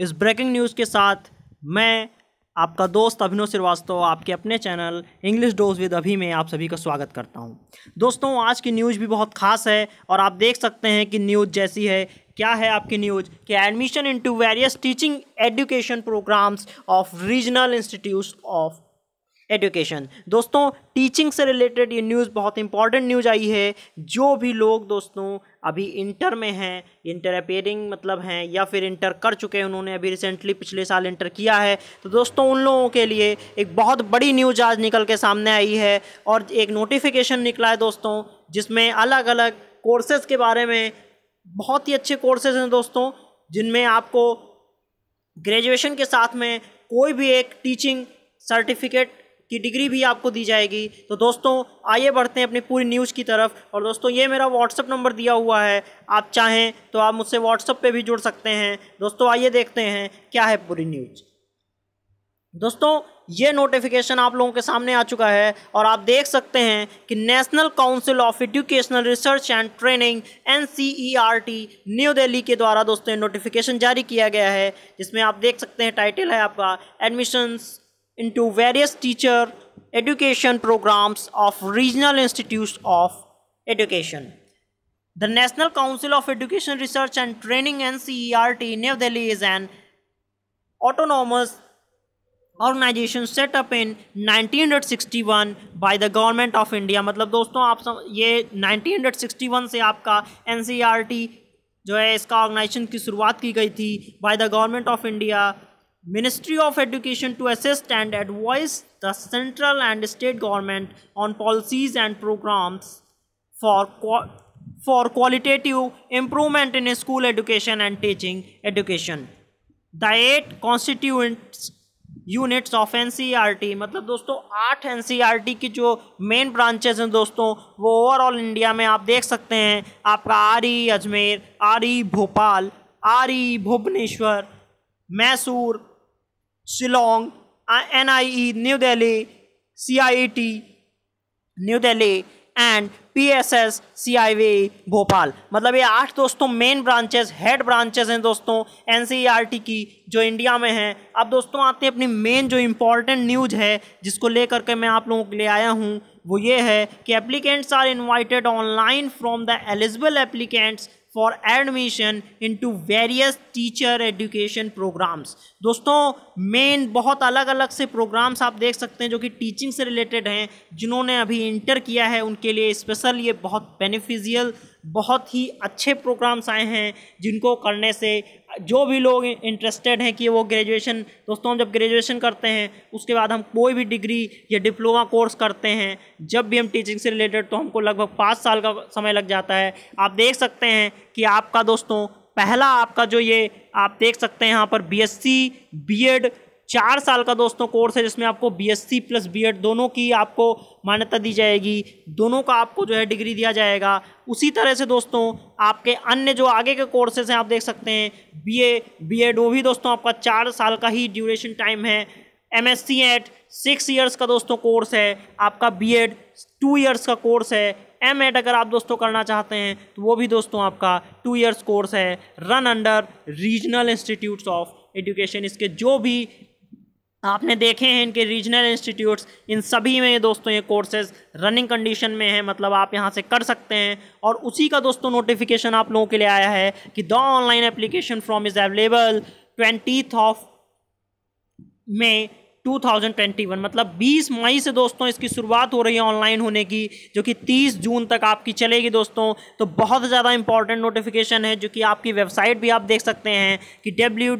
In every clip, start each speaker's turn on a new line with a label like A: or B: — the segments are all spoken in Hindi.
A: इस ब्रेकिंग न्यूज़ के साथ मैं आपका दोस्त अभिनव श्रीवास्तव आपके अपने चैनल इंग्लिश डोज विद अभी में आप सभी का स्वागत करता हूं। दोस्तों आज की न्यूज़ भी बहुत खास है और आप देख सकते हैं कि न्यूज़ जैसी है क्या है आपकी न्यूज़ कि admission into various teaching education programmes of regional institute of education दोस्तों टीचिंग से रिलेटेड ये न्यूज़ बहुत इंपॉर्टेंट न्यूज़ आई है जो भी लोग दोस्तों अभी इंटर में हैं इंटर अपेयरिंग मतलब हैं या फिर इंटर कर चुके हैं उन्होंने अभी रिसेंटली पिछले साल इंटर किया है तो दोस्तों उन लोगों के लिए एक बहुत बड़ी न्यूज आज निकल के सामने आई है और एक नोटिफिकेशन निकला है दोस्तों जिसमें अलग अलग कोर्सेज़ के बारे में बहुत ही अच्छे कोर्सेज़ हैं दोस्तों जिनमें आपको ग्रेजुएशन के साथ में कोई भी एक टीचिंग सर्टिफिकेट की डिग्री भी आपको दी जाएगी तो दोस्तों आइए बढ़ते हैं अपनी पूरी न्यूज़ की तरफ और दोस्तों ये मेरा व्हाट्सअप नंबर दिया हुआ है आप चाहें तो आप मुझसे व्हाट्सअप पर भी जुड़ सकते हैं दोस्तों आइए देखते हैं क्या है पूरी न्यूज़ दोस्तों ये नोटिफिकेशन आप लोगों के सामने आ चुका है और आप देख सकते हैं कि National Council of Educational Research and Training N New Delhi के द्वारा दोस्तों नोटिफिकेशन जारी किया गया है जिसमें आप देख सकते हैं टाइटल है आपका admissions into various teacher education programs of regional institutes of education. The National Council of Education Research and Training NCERT New Delhi is an autonomous organisation set up in 1961 by the Government of India मतलब दोस्तों आप सम, ये 1961 से आपका एन जो है इसका ऑर्गेनाइजेशन की शुरुआत की गई थी by the Government of India Ministry of Education to assist and advise the central and state government on policies and programs for for qualitative improvement in school education and teaching education. The eight constituent units of N C R T मतलब दोस्तों आठ एन सी आर टी की जो मेन ब्रांचेज हैं दोस्तों वो ओवरऑल इंडिया में आप देख सकते हैं आपका R E Ajmer R E Bhopal R E Bhubaneswar Mysore Shillong N I E New Delhi C I E T New Delhi and P S S C I V Bhopal मतलब ये आठ दोस्तों मेन ब्रांचेस हेड ब्रांचेस हैं दोस्तों एन सी आर टी की जो इंडिया में हैं अब दोस्तों आते हैं अपनी मेन जो इम्पोर्टेंट न्यूज है जिसको लेकर के मैं आप लोगों के लिए आया हूँ वो ये है कि applicants are invited online from the eligible applicants for admission into various teacher education programmes दोस्तों मेन बहुत अलग अलग से प्रोग्राम्स आप देख सकते हैं जो कि टीचिंग से रिलेटेड हैं जिन्होंने अभी इंटर किया है उनके लिए स्पेशल ये बहुत बेनिफिशियल बहुत ही अच्छे प्रोग्राम्स आए हैं जिनको करने से जो भी लोग इंटरेस्टेड हैं कि वो ग्रेजुएशन दोस्तों हम जब ग्रेजुएशन करते हैं उसके बाद हम कोई भी डिग्री या डिप्लोमा कोर्स करते हैं जब भी हम टीचिंग से रिलेटेड तो हमको लगभग पाँच साल का समय लग जाता है आप देख सकते हैं कि आपका दोस्तों पहला आपका जो ये आप देख सकते हैं यहाँ पर बी एड चार साल का दोस्तों कोर्स है जिसमें आपको बीएससी प्लस बीएड दोनों की आपको मान्यता दी जाएगी दोनों का आपको जो है डिग्री दिया जाएगा उसी तरह से दोस्तों आपके अन्य जो आगे के कोर्सेज हैं आप देख सकते हैं बीए बीएड वो भी दोस्तों आपका चार साल का ही ड्यूरेशन टाइम है M S C ed six years का दोस्तों कोर्स है आपका बी एड टू ईयर्स का कोर्स है एम एड अगर आप दोस्तों करना चाहते हैं तो वो भी दोस्तों आपका टू ईयर्स कोर्स है run under regional institutes of education इसके जो भी आपने देखे हैं इनके रीजनल इंस्टीट्यूट्स इन सभी में दोस्तों ये कोर्सेज रनिंग कंडीशन में है मतलब आप यहाँ से कर सकते हैं और उसी का दोस्तों नोटिफिकेशन आप लोगों के लिए आया है कि the online application form is available twenty of May 2021 मतलब 20 मई से दोस्तों इसकी शुरुआत हो रही है ऑनलाइन होने की जो कि 30 जून तक आपकी चलेगी दोस्तों तो बहुत ज़्यादा इंपॉर्टेंट नोटिफिकेशन है जो कि आपकी वेबसाइट भी आप देख सकते हैं कि डब्ल्यू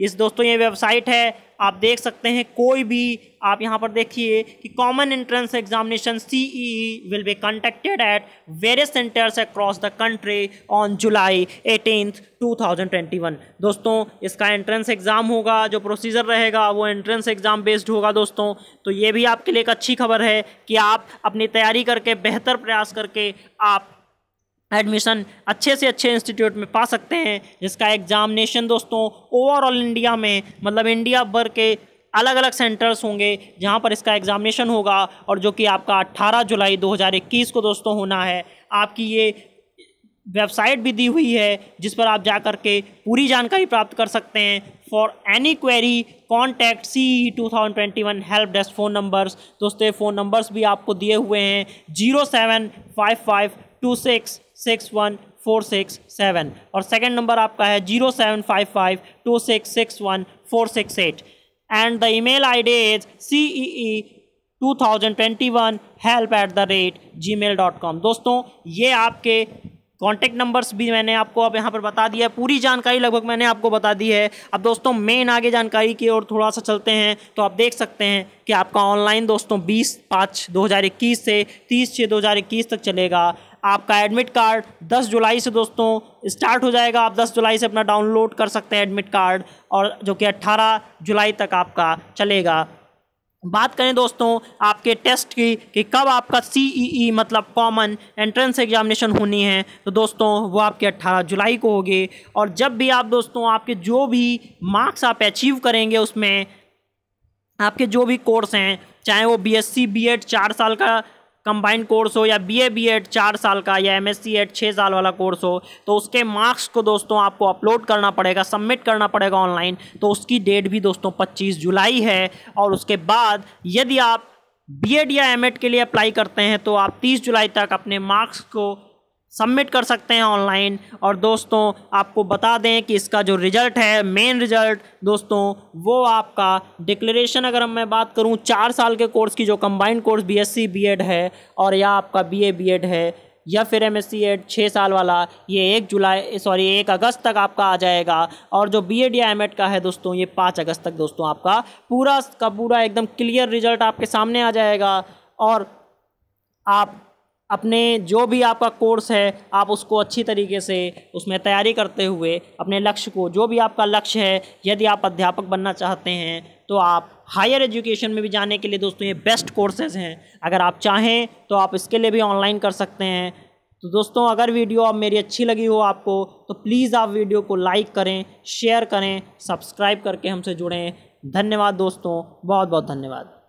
A: इस दोस्तों ये वेबसाइट है आप देख सकते हैं कोई भी आप यहाँ पर देखिए कि common entrance examination C E will be conducted at various centres across the country on July eighteen 2021 दोस्तों इसका एंट्रेंस एग्ज़ाम होगा जो प्रोसीजर रहेगा वो एंट्रेंस एग्ज़ाम बेस्ड होगा दोस्तों तो ये भी आपके लिए एक अच्छी खबर है कि आप अपनी तैयारी करके बेहतर प्रयास करके आप एडमिशन अच्छे से अच्छे इंस्टीट्यूट में पा सकते हैं जिसका एग्जामिनेशन दोस्तों ओवरऑल इंडिया में मतलब इंडिया भर के अलग अलग सेंटर्स होंगे जहां पर इसका एग्जामिनेशन होगा और जो कि आपका 18 जुलाई 2021 को दोस्तों होना है आपकी ये वेबसाइट भी दी हुई है जिस पर आप जा कर के पूरी जानकारी प्राप्त कर सकते हैं for any query contact C E two thousand twenty one help desk phone numbers दोस्तों फ़ोन नंबर्स भी आपको दिए हुए हैं zero seven five five to six six one four six seven और सेकेंड नंबर आपका है जीरो seven five five to six six one four सिक्स एट and the email I D is C E E two thousand twenty one help at the rate ji Gmail dot com दोस्तों ये आपके कॉन्टैक्ट नंबर्स भी मैंने आपको अब यहाँ पर बता दिया है पूरी जानकारी लगभग मैंने आपको बता दी है अब दोस्तों मेन आगे जानकारी की ओर थोड़ा सा चलते हैं तो आप देख सकते हैं कि आपका ऑनलाइन दोस्तों 20 पाँच 2021 से 30 छः 2021 तक चलेगा आपका एडमिट कार्ड 10 जुलाई से दोस्तों स्टार्ट हो जाएगा आप 10 जुलाई से अपना डाउनलोड कर सकते हैं एडमिट कार्ड और जो कि 18 जुलाई तक आपका चलेगा बात करें दोस्तों आपके टेस्ट की कि कब आपका सीईई e e मतलब कॉमन एंट्रेंस एग्जामिनेशन होनी है तो दोस्तों वो आपके 18 जुलाई को होगी और जब भी आप दोस्तों आपके जो भी मार्क्स आप अचीव करेंगे उसमें आपके जो भी कोर्स हैं चाहे वो बीएससी बीएड चार साल का कंबाइंड कोर्स हो या बी ए बी एड चार साल का या एम एस सी एड छः साल वाला कोर्स हो तो उसके मार्क्स को दोस्तों आपको अपलोड करना पड़ेगा सबमिट करना पड़ेगा ऑनलाइन तो उसकी डेट भी दोस्तों पच्चीस जुलाई है और उसके बाद यदि आप बीएड या एमएड के लिए अप्लाई करते हैं तो आप 30 जुलाई तक अपने मार्क्स को सबमिट कर सकते हैं ऑनलाइन और दोस्तों आपको बता दें कि इसका जो रिज़ल्ट है मेन रिज़ल्ट दोस्तों वो आपका डिक्लेरेशन अगर मैं बात करूं चार साल के कोर्स की जो कंबाइंड कोर्स बीएससी बीएड है और या आपका बीए बीएड है या फिर एम एस सी एड छः साल वाला ये एक जुलाई सॉरी एक अगस्त तक आपका आ जाएगा और जो बी एड या एम एड का है दोस्तों ये पाँच अगस्त तक दोस्तों आपका पूरा का पूरा एकदम क्लियर रिजल्ट आपके सामने आ जाएगा और आप अपने जो भी आपका कोर्स है आप उसको अच्छी तरीके से उसमें तैयारी करते हुए अपने लक्ष्य को जो भी आपका लक्ष्य है यदि आप अध्यापक बनना चाहते हैं तो आप हायर एजुकेशन में भी जाने के लिए दोस्तों ये बेस्ट कोर्सेज़ हैं अगर आप चाहें तो आप इसके लिए भी ऑनलाइन कर सकते हैं तो दोस्तों अगर वीडियो अब मेरी अच्छी लगी हो आपको तो प्लीज़ आप वीडियो को लाइक करें शेयर करें सब्सक्राइब करके हमसे जुड़ें धन्यवाद दोस्तों बहुत बहुत धन्यवाद